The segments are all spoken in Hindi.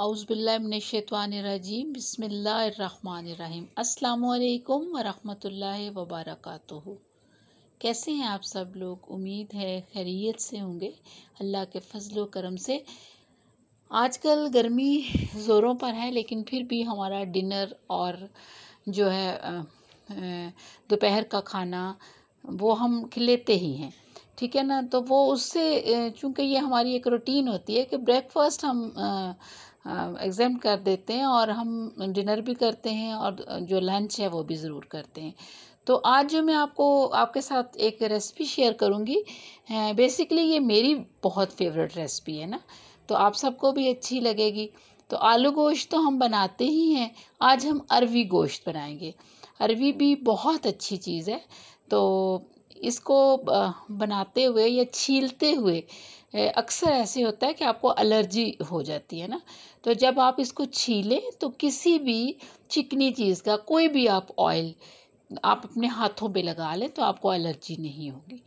आउज़बिल्लाशवानरजीम बसमीम अल्लाम वरहमतुल्लाह वबरक कैसे हैं आप सब लोग उम्मीद है खैरियत से होंगे अल्लाह के फजल करम से आजकल गर्मी ज़ोरों पर है लेकिन फिर भी हमारा डिनर और जो है दोपहर का खाना वो हम लेते ही हैं ठीक है ना तो वो उससे चूँकि ये हमारी एक रूटीन होती है कि ब्रेकफास्ट हम एग्ज़ाम कर देते हैं और हम डिनर भी करते हैं और जो लंच है वो भी ज़रूर करते हैं तो आज जो मैं आपको आपके साथ एक रेसिपी शेयर करूँगी बेसिकली ये मेरी बहुत फेवरेट रेसिपी है ना तो आप सबको भी अच्छी लगेगी तो आलू गोश्त तो हम बनाते ही हैं आज हम अरवी गोश्त बनाएंगे अरवी भी बहुत अच्छी चीज़ है तो इसको बनाते हुए या छीलते हुए अक्सर ऐसे होता है कि आपको एलर्जी हो जाती है ना तो जब आप इसको छीलें तो किसी भी चिकनी चीज़ का कोई भी आप ऑयल आप अपने हाथों पे लगा लें तो आपको एलर्जी नहीं होगी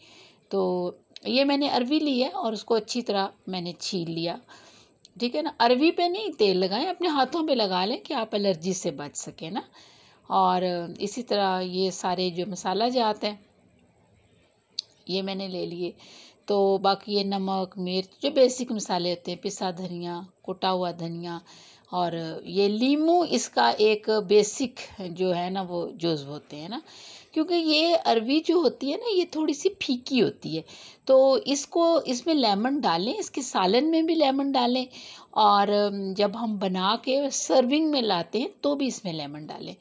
तो ये मैंने अरवी ली है और उसको अच्छी तरह मैंने छील लिया ठीक है ना अरवी पे नहीं तेल लगाएं अपने हाथों पे लगा लें कि आप एलर्जी से बच सकें ना और इसी तरह ये सारे जो मसाला जाते हैं ये मैंने ले लिए तो बाकी ये नमक मिर्च जो बेसिक मसाले होते हैं पिसा धनिया कुटा हुआ धनिया और ये लीमू इसका एक बेसिक जो है ना वो जुज्व होते हैं ना क्योंकि ये अरवी जो होती है ना ये थोड़ी सी फीकी होती है तो इसको इसमें लेमन डालें इसके सालन में भी लेमन डालें और जब हम बना के सर्विंग में लाते हैं तो भी इसमें लेमन डालें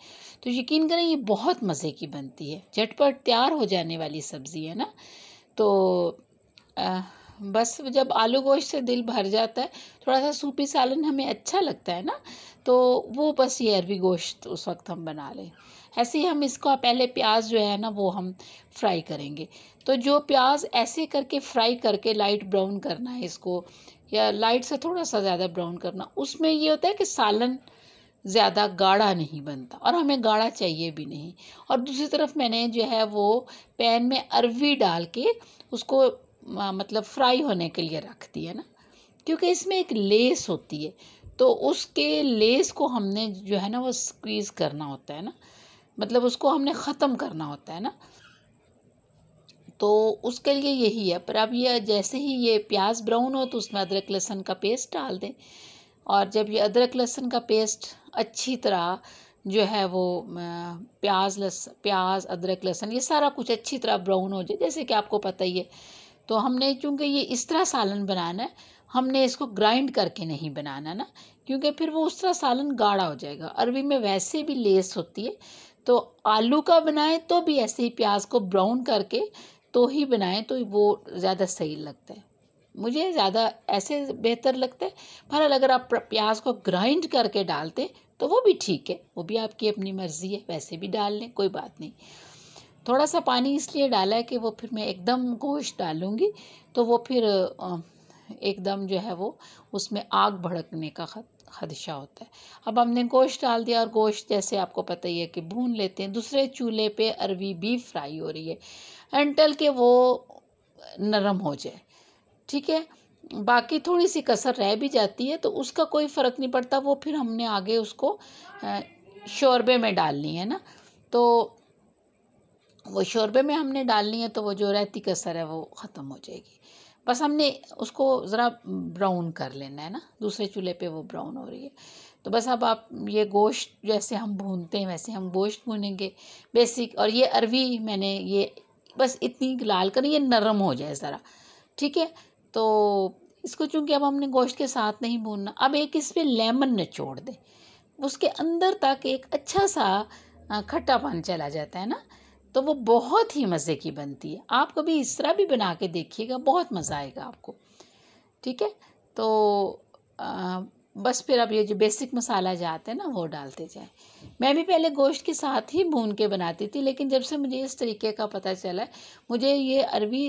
तो यकीन करें ये बहुत मज़े की बनती है झटपट तैयार हो जाने वाली सब्ज़ी है ना तो बस जब आलू गोश्त से दिल भर जाता है थोड़ा सा सूपी सालन हमें अच्छा लगता है ना तो वो बस ये अरबी गोश्त उस वक्त हम बना लें ऐसे ही हम इसको पहले प्याज जो है ना वो हम फ्राई करेंगे तो जो प्याज ऐसे करके फ्राई करके लाइट ब्राउन करना है इसको या लाइट से थोड़ा सा ज़्यादा ब्राउन करना उसमें ये होता है कि सालन ज़्यादा गाढ़ा नहीं बनता और हमें गाढ़ा चाहिए भी नहीं और दूसरी तरफ मैंने जो है वो पैन में अरवी डाल के उसको मतलब फ्राई होने के लिए रख है ना क्योंकि इसमें एक लेस होती है तो उसके लेस को हमने जो है ना वो स्क्वीज़ करना होता है ना मतलब उसको हमने ख़त्म करना होता है ना तो उसके लिए यही है पर अब ये जैसे ही ये प्याज ब्राउन हो तो उसमें अदरक लहसुन का पेस्ट डाल दें और जब ये अदरक लहसुन का पेस्ट अच्छी तरह जो है वो प्याज लहसुन प्याज अदरक लहसुन ये सारा कुछ अच्छी तरह ब्राउन हो जाए जैसे कि आपको पता ही है तो हमने चूँकि ये इस तरह सालन बनाना है हमने इसको ग्राइंड करके नहीं बनाना ना क्योंकि फिर वो उस तरह सालन गाढ़ा हो जाएगा अरबी में वैसे भी लेस होती है तो आलू का बनाएं तो भी ऐसे ही प्याज को ब्राउन करके तो ही बनाएं तो वो ज़्यादा सही लगता है मुझे ज़्यादा ऐसे बेहतर लगता है पर अगर आप प्याज को ग्राइंड करके डालते तो वो भी ठीक है वो भी आपकी अपनी मर्ज़ी है वैसे भी डाल लें कोई बात नहीं थोड़ा सा पानी इसलिए डाला है कि वो फिर मैं एकदम गोश्त डालूँगी तो वो फिर एकदम जो है वो उसमें आग भड़कने का खदशा होता है अब हमने गोश्त डाल दिया और गोश्त जैसे आपको पता ही है कि भून लेते हैं दूसरे चूल्हे पे अरवी भी फ्राई हो रही है एंटल के वो नरम हो जाए ठीक है बाकी थोड़ी सी कसर रह भी जाती है तो उसका कोई फ़र्क नहीं पड़ता वो फिर हमने आगे उसको शोरबे में डालनी है ना तो वो शोरबे में हमने डालनी है तो वो जो रहती कसर है वो ख़त्म हो जाएगी बस हमने उसको ज़रा ब्राउन कर लेना है ना दूसरे चूल्हे पे वो ब्राउन हो रही है तो बस अब आप ये गोश्त जैसे हम भूनते हैं वैसे हम गोश्त भूनेंगे बेसिक और ये अरवी मैंने ये बस इतनी लाल कर ये नरम हो जाए ज़रा ठीक है तो इसको चूँकि अब हमने गोश्त के साथ नहीं भूनना अब एक इस पर लेमन निचोड़ दें उसके अंदर तक एक अच्छा सा खट्टापन चला जाता है ना तो वो बहुत ही मज़े की बनती है आप कभी इस तरह भी बना के देखिएगा बहुत मज़ा आएगा आपको ठीक है तो आ, बस फिर अब ये जो बेसिक मसाला जाते हैं ना वो डालते जाए मैं भी पहले गोश्त के साथ ही भून के बनाती थी लेकिन जब से मुझे इस तरीके का पता चला है मुझे ये अरबी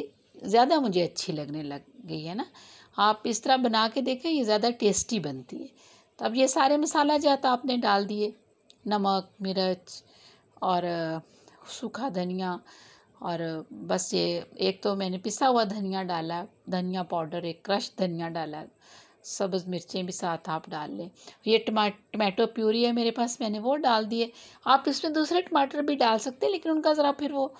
ज़्यादा मुझे अच्छी लगने लग गई है ना आप इस तरह बना के देखें ये ज़्यादा टेस्टी बनती है तो अब ये सारे मसाला जाता तो आपने डाल दिए नमक मिर्च और सूखा धनिया और बस ये एक तो मैंने पिसा हुआ धनिया डाला धनिया पाउडर एक क्रश धनिया डाला सब्ज़ मिर्चें भी साथ आप डाल लें ये टमा टमाटो प्यूरी है मेरे पास मैंने वो डाल दिए आप इसमें दूसरे टमाटर भी डाल सकते हैं लेकिन उनका ज़रा फिर वो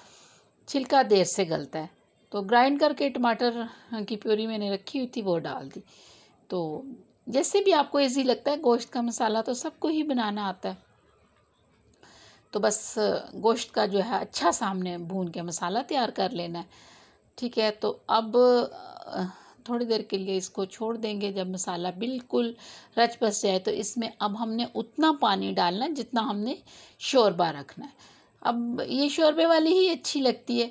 छिलका देर से गलता है तो ग्राइंड करके टमाटर की प्यूरी मैंने रखी हुई थी वो डाल दी तो जैसे भी आपको ईजी लगता है गोश्त का मसाला तो सबको ही बनाना आता है तो बस गोश्त का जो है अच्छा सामने भून के मसाला तैयार कर लेना है ठीक है तो अब थोड़ी देर के लिए इसको छोड़ देंगे जब मसाला बिल्कुल रच बस जाए तो इसमें अब हमने उतना पानी डालना है जितना हमने शोरबा रखना है अब ये शोरबे वाली ही अच्छी लगती है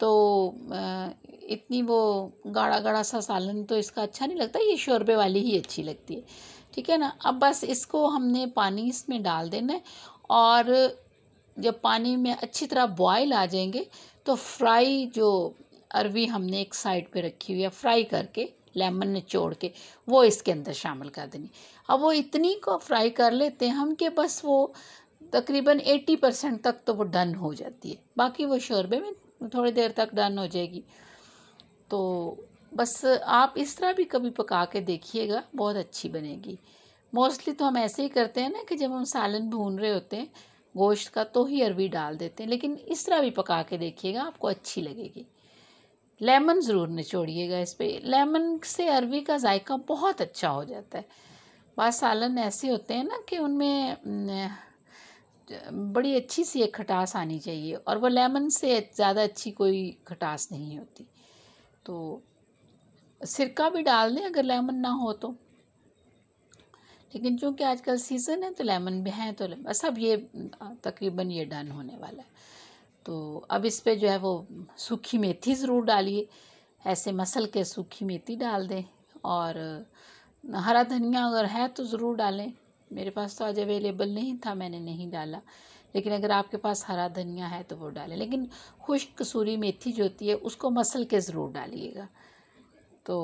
तो इतनी वो गाढ़ा गाढ़ा सा सालन तो इसका अच्छा नहीं लगता ये शोरबे वाली ही अच्छी लगती है ठीक है ना अब बस इसको हमने पानी इसमें डाल देना है और जब पानी में अच्छी तरह बॉयल आ जाएंगे तो फ्राई जो अरवी हमने एक साइड पे रखी हुई है फ्राई करके लेमन निचोड़ के वो इसके अंदर शामिल कर देनी अब वो इतनी को फ्राई कर लेते हैं हम कि बस वो तकरीबन 80 परसेंट तक तो वो डन हो जाती है बाकी वो शोरबे में थोड़ी देर तक डन हो जाएगी तो बस आप इस तरह भी कभी पका के देखिएगा बहुत अच्छी बनेगी मोस्टली तो हम ऐसे ही करते हैं ना कि जब हम सालन भून रहे होते हैं गोश्त का तो ही अरवी डाल देते हैं लेकिन इस तरह भी पका के देखिएगा आपको अच्छी लगेगी लेमन ज़रूर निचोड़िएगा इस पर लेमन से अरवी का जायका बहुत अच्छा हो जाता है बाद सालन ऐसे होते हैं ना कि उनमें बड़ी अच्छी सी एक खटास आनी चाहिए और वो लेमन से ज़्यादा अच्छी कोई खटास नहीं होती तो सिरका भी डाल दें अगर लेमन ना हो तो लेकिन चूँकि आजकल सीज़न है तो लेमन भी है तो बस अब ये तकरीबन ये डन होने वाला है तो अब इस पर जो है वो सूखी मेथी ज़रूर डालिए ऐसे मसल के सूखी मेथी डाल दें और हरा धनिया अगर है तो ज़रूर डालें मेरे पास तो आज अवेलेबल नहीं था मैंने नहीं डाला लेकिन अगर आपके पास हरा धनिया है तो वो डालें लेकिन खुश्क कसूरी मेथी जो होती है उसको मसल के ज़रूर डालिएगा तो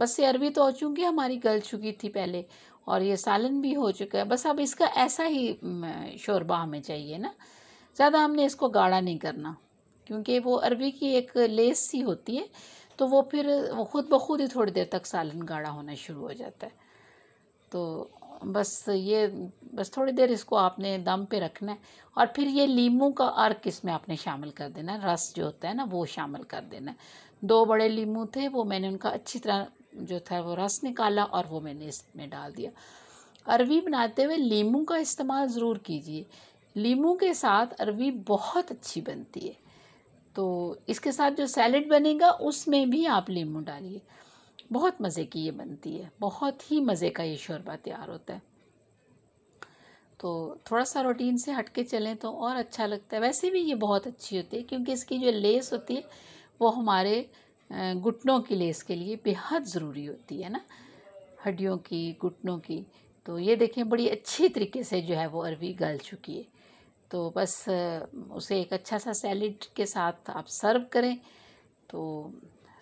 बस ये अरबी तो चूँकि हमारी गल चुकी थी पहले और ये सालन भी हो चुका है बस अब इसका ऐसा ही शोरबा हमें चाहिए ना ज़्यादा हमने इसको गाढ़ा नहीं करना क्योंकि वो अरबी की एक लेस सी होती है तो वो फिर वो खुद ब खुद ही थोड़ी देर तक सालन गाढ़ा होना शुरू हो जाता है तो बस ये बस थोड़ी देर इसको आपने दम पे रखना है और फिर ये लीमू का अर्क इसमें आपने शामिल कर देना है रस जो होता है ना वो शामिल कर देना है दो बड़े लीमू थे वो मैंने उनका अच्छी तरह जो था वो रस निकाला और वो मैंने इसमें डाल दिया अरवी बनाते हुए लीमू का इस्तेमाल ज़रूर कीजिए लीमू के साथ अरवी बहुत अच्छी बनती है तो इसके साथ जो सैलड बनेगा उसमें भी आप लीमू डालिए बहुत मज़े की ये बनती है बहुत ही मज़े का ये शोरबा तैयार होता है तो थोड़ा सा रूटीन से हट के चलें तो और अच्छा लगता है वैसे भी ये बहुत अच्छी होती है क्योंकि इसकी जो लेस होती है वो हमारे घुटनों की लेस के लिए बेहद ज़रूरी होती है ना हड्डियों की घुटनों की तो ये देखें बड़ी अच्छी तरीके से जो है वो अरवी गल चुकी है तो बस उसे एक अच्छा सा सैलड के साथ आप सर्व करें तो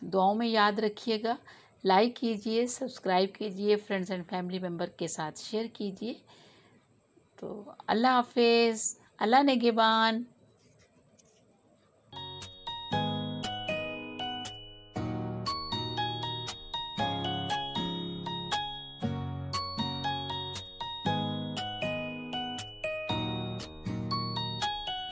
दुआओं में याद रखिएगा लाइक कीजिए सब्सक्राइब कीजिए फ्रेंड्स एंड फैमिली मेम्बर के साथ शेयर कीजिए तो अल्लाह हाफिज़ अल्लाह नेगेबान